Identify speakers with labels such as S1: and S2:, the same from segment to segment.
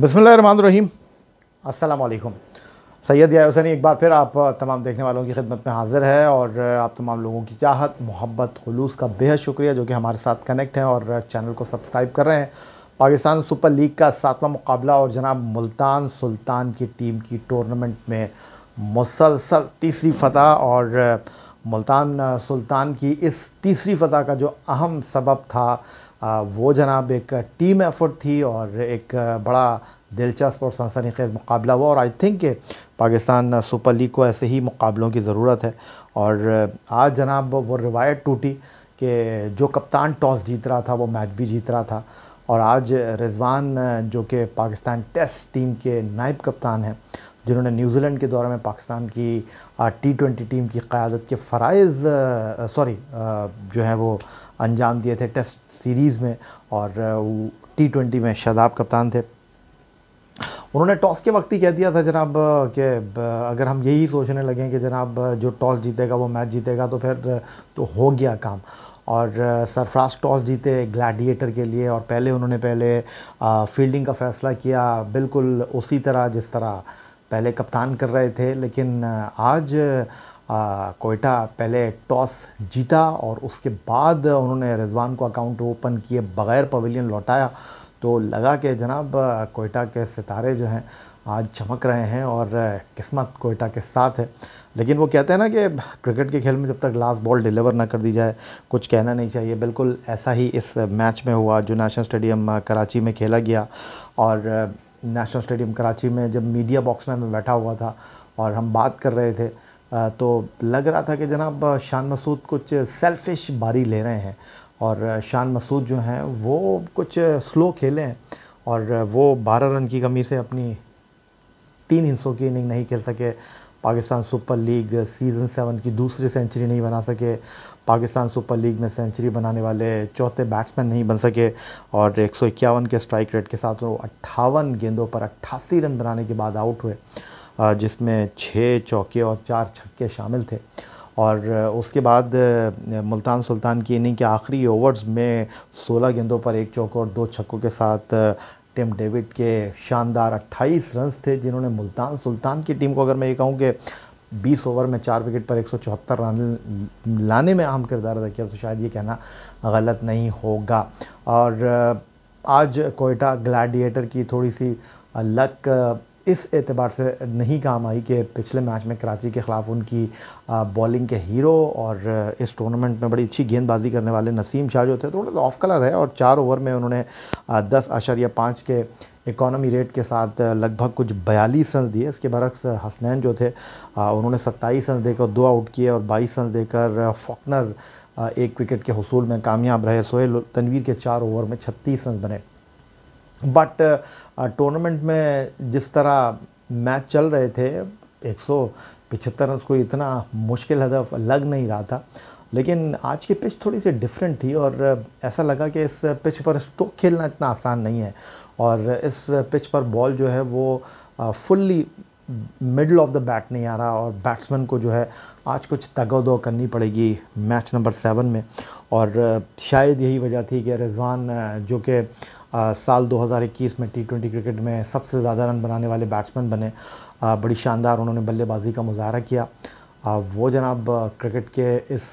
S1: बसमीम असलकम सैयद या हुसैनी एक बार फिर आप तमाम देखने वालों की खिदमत में हाज़िर है और आप तमाम लोगों की चाहत मोहब्बत खलूस का बेहद शुक्रिया जो कि हमारे साथ कनेक्ट हैं और चैनल को सब्सक्राइब कर रहे हैं पाकिस्तान सुपर लीग का सातवां मुकाबला और जनाब मुल्तान सुल्तान की टीम की टूर्नामेंट में मुसलसल तीसरी फतह और मुल्तान सुल्तान की इस तीसरी फतह का जो अहम सबब था वो जनाब एक टीम एफर्ट थी और एक बड़ा दिलचस्प और सनसनी खेज मुकाबला हुआ और आई थिंक के पाकिस्तान सुपर लीग को ऐसे ही मुकाबलों की ज़रूरत है और आज जनाब वो रिवायत टूटी कि जो कप्तान टॉस जीत रहा था वो मैच भी जीत रहा था और आज रिजवान जो कि पाकिस्तान टेस्ट टीम के नायब कप्तान हैं जिन्होंने न्यूजीलैंड के दौरे में पाकिस्तान की टी ट्वेंटी टीम की क़्यादत के फ़रज़ सॉरी जो है वो अंजाम दिए थे टेस्ट सीरीज़ में और टी ट्वेंटी में शादाब कप्तान थे उन्होंने टॉस के वक्त ही कह दिया था जनाब कि अगर हम यही सोचने लगे कि जनाब जो टॉस जीतेगा वो मैच जीतेगा तो फिर तो हो गया काम और सरफराज टॉस जीते ग्लैडिएटर के लिए और पहले उन्होंने पहले फील्डिंग का फ़ैसला किया बिल्कुल उसी तरह जिस तरह पहले कप्तान कर रहे थे लेकिन आज कोयटा पहले टॉस जीता और उसके बाद उन्होंने रिजवान को अकाउंट ओपन किए बग़ैर पवेलियन लौटाया तो लगा कि जनाब कोयटा के सितारे जो हैं आज चमक रहे हैं और किस्मत कोयटा के साथ है लेकिन वो कहते हैं ना कि क्रिकेट के खेल में जब तक लास्ट बॉल डिलीवर ना कर दी जाए कुछ कहना नहीं चाहिए बिल्कुल ऐसा ही इस मैच में हुआ जो नेशनल स्टेडियम कराची में खेला गया और नेशनल स्टेडियम कराची में जब मीडिया बॉक्स में मैं बैठा हुआ था और हम बात कर रहे थे तो लग रहा था कि जनाब शान मसूद कुछ सेल्फिश बारी ले रहे हैं और शान मसूद जो हैं वो कुछ स्लो खेले हैं और वो बारह रन की कमी से अपनी तीन हिस्सों की इनिंग नहीं खेल सके Pakistan Super League season seven की दूसरी सेंचुरी नहीं बना सके पाकिस्तान सुपर लीग में सेंचुरी बनाने वाले चौथे बैट्समैन नहीं बन सके और एक के स्ट्राइक रेट के साथ वो अट्ठावन गेंदों पर अट्ठासी रन बनाने के बाद आउट हुए जिसमें छः चौके और चार छक्के शामिल थे और उसके बाद मुल्तान सुल्तान की इनिंग के आखिरी ओवर्स में 16 गेंदों पर एक चौका और दो छक्कों के साथ टिम डेविड के शानदार 28 रन थे जिन्होंने मुल्तान सुल्तान की टीम को अगर मैं ये कहूँ कि 20 ओवर में चार विकेट पर एक रन लाने में अहम किरदार अदा किया तो शायद ये कहना गलत नहीं होगा और आज कोयटा ग्लैडिएटर की थोड़ी सी लक इस एतबार से नहीं काम आई कि पिछले मैच में कराची के ख़िलाफ़ उनकी बॉलिंग के हीरो और इस टूर्नामेंट में बड़ी अच्छी गेंदबाजी करने वाले नसीम शाह जो थे थोड़े तो ऑफ कलर है और चार ओवर में उन्होंने दस अशर पाँच के इकोनॉमी रेट के साथ लगभग कुछ बयालीस रन दिए इसके बरक्स हसनैन जो थे उन्होंने सत्ताईस रन देकर दो आउट किए और बाईस रन देकर फॉकनर एक विकेट के हसूल में कामयाब रहे सोहेल तनवीर के चार ओवर में छत्तीस रन बने बट टूर्नामेंट uh, में जिस तरह मैच चल रहे थे एक सौ पिछहत्तर रन को इतना मुश्किल हदफ लग नहीं रहा था लेकिन आज की पिच थोड़ी सी डिफरेंट थी और uh, ऐसा लगा कि इस पिच पर स्ट्रोक तो खेलना इतना आसान नहीं है और इस पिच पर बॉल जो है वो fully middle of the bat नहीं आ रहा और बैट्समैन को जो है आज कुछ तगो करनी पड़ेगी मैच नंबर सेवन में और uh, शायद यही वजह थी कि रिजवान जो कि आ, साल 2021 में टी क्रिकेट में सबसे ज़्यादा रन बनाने वाले बैट्समैन बने आ, बड़ी शानदार उन्होंने बल्लेबाजी का मुजाहरा किया आ, वो जनाब क्रिकेट के इस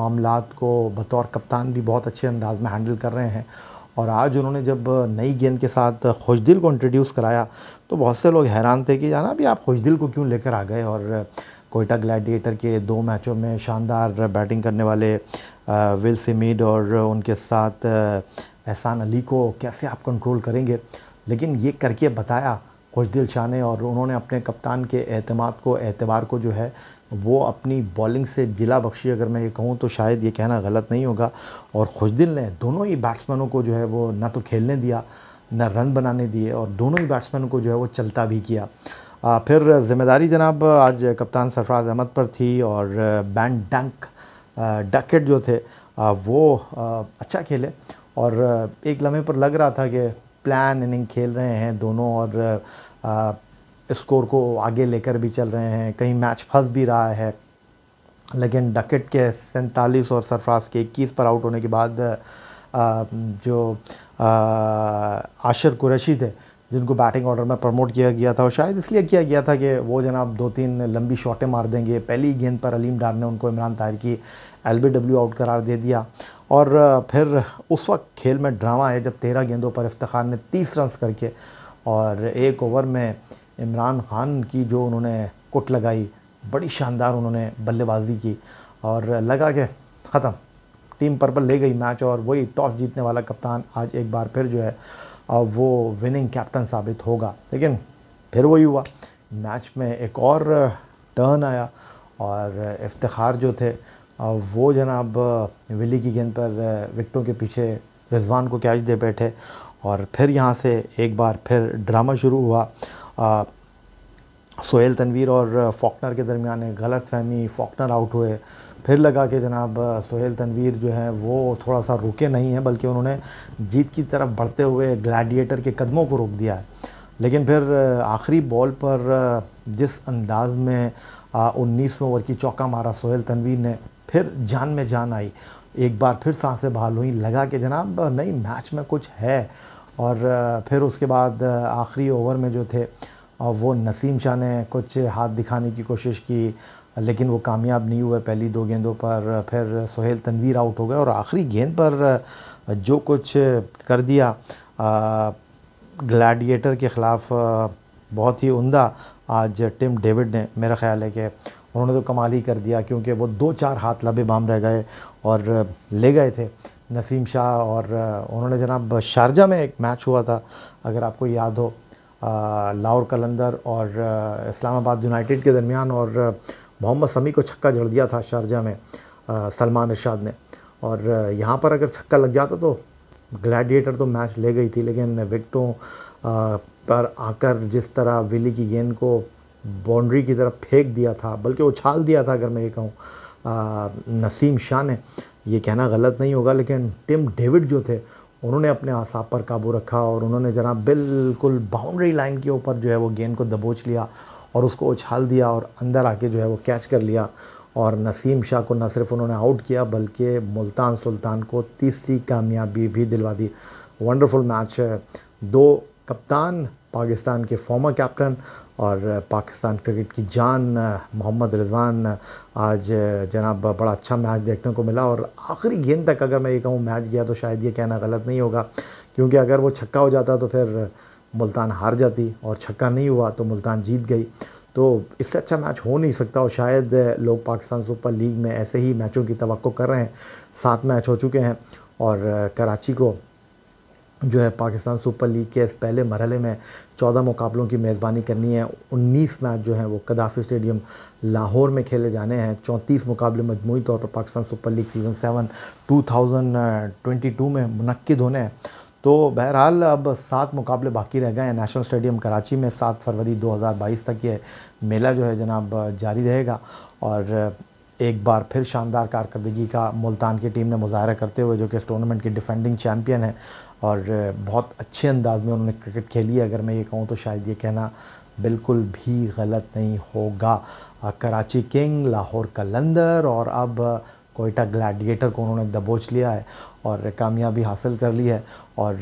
S1: मामला को बतौर कप्तान भी बहुत अच्छे अंदाज में हैंडल कर रहे हैं और आज उन्होंने जब नई गेंद के साथ खुशदिल को इंट्रोड्यूस कराया तो बहुत से लोग हैरान थे कि जाना अभी आप खुशदिल को क्यों लेकर आ गए और कोयटा ग्लैडिएटर के दो मैचों में शानदार बैटिंग करने वाले विल सिमिड और उनके साथ एहसान अली को कैसे आप कंट्रोल करेंगे लेकिन ये करके बताया दिल शाह ने और उन्होंने अपने कप्तान के अहतमाद को एतबार को जो है वो अपनी बॉलिंग से जिला बख्शी अगर मैं ये कहूँ तो शायद ये कहना गलत नहीं होगा और खुशदिल ने दोनों ही बैट्समैनों को जो है वो ना तो खेलने दिया ना रन बनाने दिए और दोनों ही बैट्समैनों को जो है वो चलता भी किया आ, फिर ज़िम्मेदारी जनाब आज कप्तान सरफराज अहमद पर थी और बैंड डंक डकेट जो थे आ, वो आ, अच्छा खेले और एक लम्हे पर लग रहा था कि प्लान इनिंग खेल रहे हैं दोनों और स्कोर को आगे लेकर भी चल रहे हैं कहीं मैच फंस भी रहा है लेकिन डकेट के सैंतालीस और सरफराज के इक्कीस पर आउट होने के बाद जो आशर कुरैशी थे जिनको बैटिंग ऑर्डर में प्रमोट किया गया था और शायद इसलिए किया गया था कि वो जनाब दो तीन लंबी शॉटें मार देंगे पहली गेंद पर अलीम डार ने उनको इमरान ताहिर की एल आउट करार दे दिया और फिर उस वक्त खेल में ड्रामा है जब तेरह गेंदों पर इफ्तार ने तीस रन करके और एक ओवर में इमरान खान की जो उन्होंने कुट लगाई बड़ी शानदार उन्होंने बल्लेबाजी की और लगा के ख़त्म टीम पर्पल ले गई मैच और वही टॉस जीतने वाला कप्तान आज एक बार फिर जो है वो विनिंग कैप्टन साबित होगा लेकिन फिर वही हुआ मैच में एक और टर्न आया और इफ्तार जो थे वो जनाब विली की गेंद पर विकटों के पीछे रिजवान को कैच दे बैठे और फिर यहाँ से एक बार फिर ड्रामा शुरू हुआ आ, सोहेल तनवीर और फॉकनर के दरमियान गलत फहमी फॉकनर आउट हुए फिर लगा कि जनाब सोहेल तनवीर जो है वो थोड़ा सा रुके नहीं हैं बल्कि उन्होंने जीत की तरफ बढ़ते हुए ग्लैडिएटर के कदमों को रोक दिया है लेकिन फिर आखिरी बॉल पर जिस अंदाज में उन्नीसवें ओवर की चौका मारा सोहेल तनवीर ने फिर जान में जान आई एक बार फिर सांसें बहाल हुई लगा कि जनाब नहीं मैच में कुछ है और फिर उसके बाद आखिरी ओवर में जो थे वो नसीम शाह ने कुछ हाथ दिखाने की कोशिश की लेकिन वो कामयाब नहीं हुए पहली दो गेंदों पर फिर सोहेल तनवीर आउट हो गए और आखिरी गेंद पर जो कुछ कर दिया ग्लैडिएटर के ख़िलाफ़ बहुत ही उमदा आज टिम डेविड ने मेरा ख्याल है कि उन्होंने तो कमाल ही कर दिया क्योंकि वो दो चार हाथ लबे बाम रह गए और ले गए थे नसीम शाह और उन्होंने जनाब शारजा में एक मैच हुआ था अगर आपको याद हो लाहौर कलंदर और इस्लामाबाद यूनाइटेड के दरमियान और मोहम्मद समी को छक्का जड़ दिया था शारजा में सलमान इर्शाद ने और यहाँ पर अगर छक्का लग जाता तो ग्लैडिएटर तो मैच ले गई थी लेकिन विकटों पर आकर जिस तरह विली की गेंद को बाउंड्री की तरफ फेंक दिया था बल्कि उछाल दिया था अगर मैं ये कहूँ नसीम शाह ने ये कहना गलत नहीं होगा लेकिन टिम डेविड जो थे उन्होंने अपने आसाब पर काबू रखा और उन्होंने जना बिल्कुल बाउंड्री लाइन के ऊपर जो है वो गेंद को दबोच लिया और उसको उछाल दिया और अंदर आके जो है वो कैच कर लिया और नसीम शाह को न सिर्फ उन्होंने आउट किया बल्कि मुल्तान सुल्तान को तीसरी कामयाबी भी दिलवा दी वंडरफुल मैच दो कप्तान पाकिस्तान के फॉर्मर कैप्टन और पाकिस्तान क्रिकेट की जान मोहम्मद रिजवान आज जनाब बड़ा अच्छा मैच देखने को मिला और आखिरी गेंद तक अगर मैं ये कहूँ मैच गया तो शायद ये कहना गलत नहीं होगा क्योंकि अगर वो छक्का हो जाता तो फिर मुल्तान हार जाती और छक्का नहीं हुआ तो मुल्तान जीत गई तो इससे अच्छा मैच हो नहीं सकता और शायद लोग पाकिस्तान सुपर लीग में ऐसे ही मैचों की तो कर रहे हैं सात मैच हो चुके हैं और कराची को जो है पाकिस्तान सुपर लीग के इस पहले मरहले में चौदह मुकाबलों की मेज़बानी करनी है उन्नीस मैच जो है वो कदाफी स्टेडियम लाहौर में खेले जाने हैं चौंतीस मुकाबले मजमू तौर पर Pakistan Super League season seven two thousand twenty two में मनद होने हैं तो बहरहाल अब सात मुकाबले बाकी रह गए हैं नेशनल स्टेडियम कराची में सात फरवरी 2022 तक ये मेला जो है जनाब जारी रहेगा और एक बार फिर शानदार कारकर्दगी का मुल्तान की टीम ने मुजाहरा करते हुए जो कि इस टूर्नामेंट की डिफेंडिंग चैम्पियन है और बहुत अच्छे अंदाज में उन्होंने क्रिकेट खेली है अगर मैं ये कहूँ तो शायद ये कहना बिल्कुल भी गलत नहीं होगा कराची किंग लाहौर कलंदर और अब कोयटा ग्लैडिएटर को उन्होंने दबोच लिया है और कामयाबी हासिल कर ली है और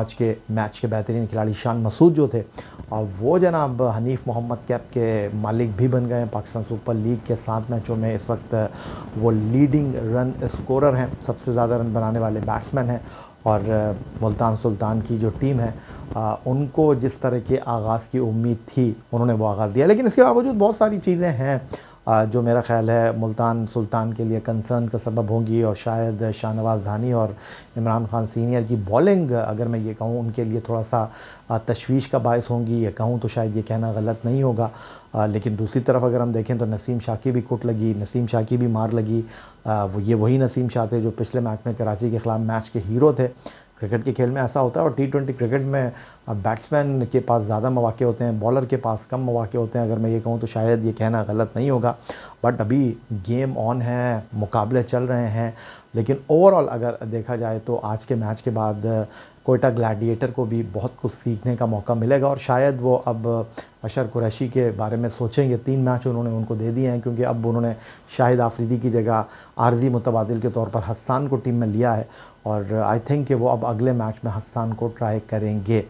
S1: आज के मैच के बेहतरीन खिलाड़ी शान मसूद जो थे और वो जनाब हनीफ मोहम्मद कैप के मालिक भी बन गए हैं पाकिस्तान सुपर लीग के सात मैचों में इस वक्त वो लीडिंग रन स्कोरर हैं सबसे ज़्यादा रन बनाने वाले बैट्समैन हैं और मुल्तान सुल्तान की जो टीम है आ, उनको जिस तरह के आगाज़ की उम्मीद थी उन्होंने वो आगाज़ दिया लेकिन इसके बावजूद बहुत सारी चीज़ें हैं जो मेरा ख्याल है मुल्तान सुल्तान के लिए कंसर्न का सबब होंगी और शायद शाहनवाज धानी और इमरान खान सीनियर की बॉलिंग अगर मैं ये कहूँ उनके लिए थोड़ा सा तशवीश का बायस होंगी या कहूँ तो शायद ये कहना गलत नहीं होगा लेकिन दूसरी तरफ अगर हम देखें तो नसीम शाह की भी कुट लगी नसीम शाह की भी मार लगी वो ये वही नसीम शाह थे जो पिछले मैच में कराची के ख़िलाफ़ मैच के हीरो थे क्रिकेट के खेल में ऐसा होता है और टी ट्वेंटी क्रिकेट में बैट्समैन के पास ज़्यादा मौाक़े होते हैं बॉलर के पास कम मौाक़े होते हैं अगर मैं ये कहूँ तो शायद ये कहना गलत नहीं होगा बट अभी गेम ऑन है मुकाबले चल रहे हैं लेकिन ओवरऑल अगर देखा जाए तो आज के मैच के बाद कोयटा ग्लैडिएटर को भी बहुत कुछ सीखने का मौका मिलेगा और शायद वो अब अशर कुरैशी के बारे में सोचेंगे तीन मैच उन्होंने उनको दे दिए हैं क्योंकि अब उन्होंने शाहिद आफरीदी की जगह आर्जी मुतबादल के तौर पर हसान को टीम में लिया है और आई थिंक कि वो अब अगले मैच में हसान को ट्राई करेंगे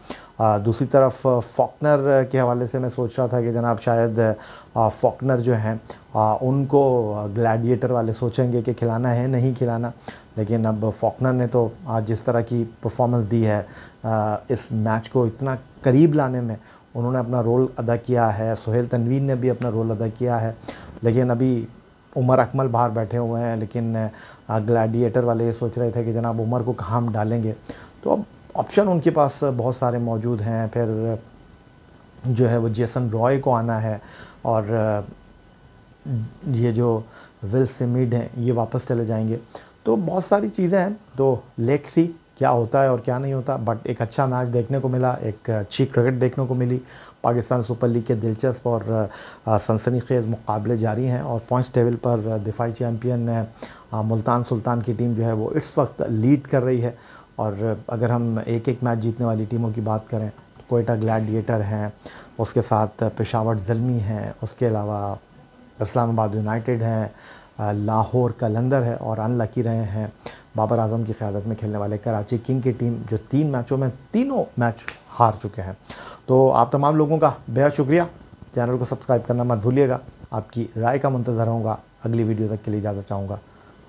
S1: दूसरी तरफ फॉकनर के हवाले से मैं सोच रहा था कि जनाब शायद फॉकनर जो हैं उनको ग्लैडिएटर वाले सोचेंगे कि खिलाना है नहीं खिलाना लेकिन अब फॉकनर ने तो आज जिस तरह की परफॉर्मेंस दी है इस मैच को इतना करीब लाने में उन्होंने अपना रोल अदा किया है सुहेल तनवीर ने भी अपना रोल अदा किया है लेकिन अभी उमर अकमल बाहर बैठे हुए हैं लेकिन ग्लैडिएटर वाले ये सोच रहे थे कि जनाब उमर को कहाँ डालेंगे तो अब ऑप्शन उनके पास बहुत सारे मौजूद हैं फिर जो है वो जेसन रॉय को आना है और ये जो विल सिमिड हैं ये वापस चले जाएंगे तो बहुत सारी चीज़ें हैं तो लेट सी क्या होता है और क्या नहीं होता बट एक अच्छा मैच देखने को मिला एक अच्छी क्रिकेट देखने को मिली पाकिस्तान सुपर लीग के दिलचस्प और सनसनी खेज़ मुकाबले जारी हैं और पॉइंट्स टेबल पर दिफाई चैम्पियन मुल्तान सुल्तान की टीम जो है वो इस वक्त लीड कर रही है और अगर हम एक एक मैच जीतने वाली टीमों की बात करें तो कोयटा ग्लैडिएटर हैं उसके साथ पेशावर जलमी हैं उसके अलावा इस्लामाबाद यूनाइटेड हैं लाहौर कलंदर है और अनलकी रहे हैं बाबर आजम की क़्यादत में खेलने वाले कराची किंग की टीम जो तीन मैचों में तीनों मैच हार चुके हैं तो आप तमाम लोगों का बेहद शुक्रिया चैनल को सब्सक्राइब करना मत भूलिएगा आपकी राय का मंतज़र होगा अगली वीडियो तक के लिए इजाज़त चाहूँगा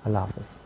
S1: अल्लाह हाफ़